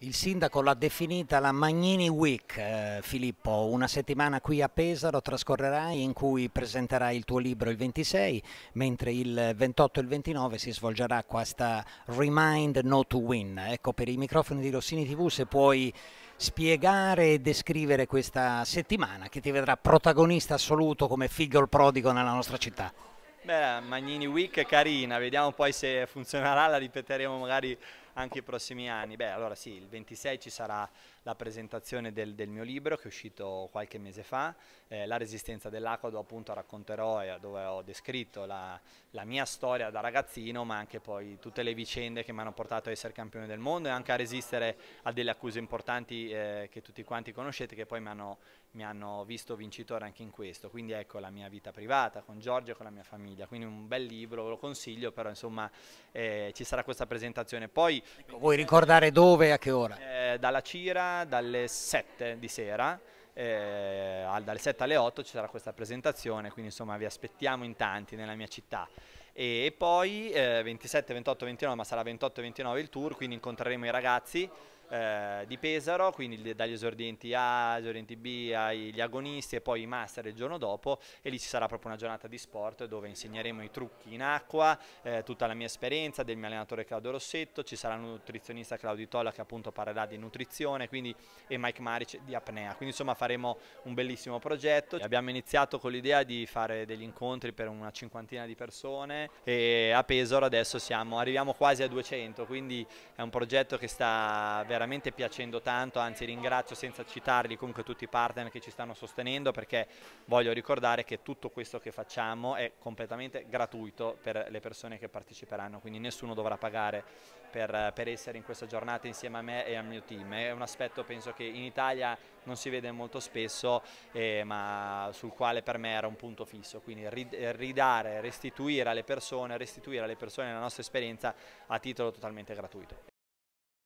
Il sindaco l'ha definita la Magnini Week, eh, Filippo, una settimana qui a Pesaro trascorrerai in cui presenterai il tuo libro il 26, mentre il 28 e il 29 si svolgerà questa Remind No to Win. Ecco, per i microfoni di Rossini TV se puoi spiegare e descrivere questa settimana che ti vedrà protagonista assoluto come figlio il prodigo nella nostra città. Beh, Magnini Week è carina, vediamo poi se funzionerà, la ripeteremo magari anche i prossimi anni? Beh, allora sì, il 26 ci sarà la presentazione del, del mio libro che è uscito qualche mese fa, eh, La resistenza dell'acqua, dove appunto racconterò e dove ho descritto la, la, mia storia da ragazzino, ma anche poi tutte le vicende che mi hanno portato a essere campione del mondo e anche a resistere a delle accuse importanti eh, che tutti quanti conoscete, che poi mi hanno, mi hanno visto vincitore anche in questo. Quindi ecco la mia vita privata con Giorgio e con la mia famiglia. Quindi un bel libro, lo consiglio, però insomma eh, ci sarà questa presentazione. Poi Ecco, vuoi ricordare dove e a che ora? Eh, dalla Cira dalle 7 di sera. Eh, dalle 7 alle 8 ci sarà questa presentazione, quindi insomma vi aspettiamo in tanti nella mia città. E, poi eh, 27, 28, 29, ma sarà 28 e 29 il tour, quindi incontreremo i ragazzi eh, di Pesaro, quindi dagli esordienti A, esordienti B, agli agonisti e poi i master il giorno dopo e lì ci sarà proprio una giornata di sport dove insegneremo i trucchi in acqua, eh, tutta la mia esperienza del mio allenatore Claudio Rossetto, ci sarà il nutrizionista Claudio Tolla che appunto parlerà di nutrizione quindi, e Mike Maric di apnea, quindi insomma faremo un bellissimo progetto. Abbiamo iniziato con l'idea di fare degli incontri per una cinquantina di persone e a Pesaro adesso siamo, arriviamo quasi a 200, quindi è un progetto che sta veramente veramente piacendo tanto, anzi ringrazio senza citarli comunque tutti i partner che ci stanno sostenendo perché voglio ricordare che tutto questo che facciamo è completamente gratuito per le persone che parteciperanno, quindi nessuno dovrà pagare per, per essere in questa giornata insieme a me e al mio team. È un aspetto penso che in Italia non si vede molto spesso, eh, ma sul quale per me era un punto fisso, quindi ridare, restituire alle persone, restituire alle persone la nostra esperienza a titolo totalmente gratuito.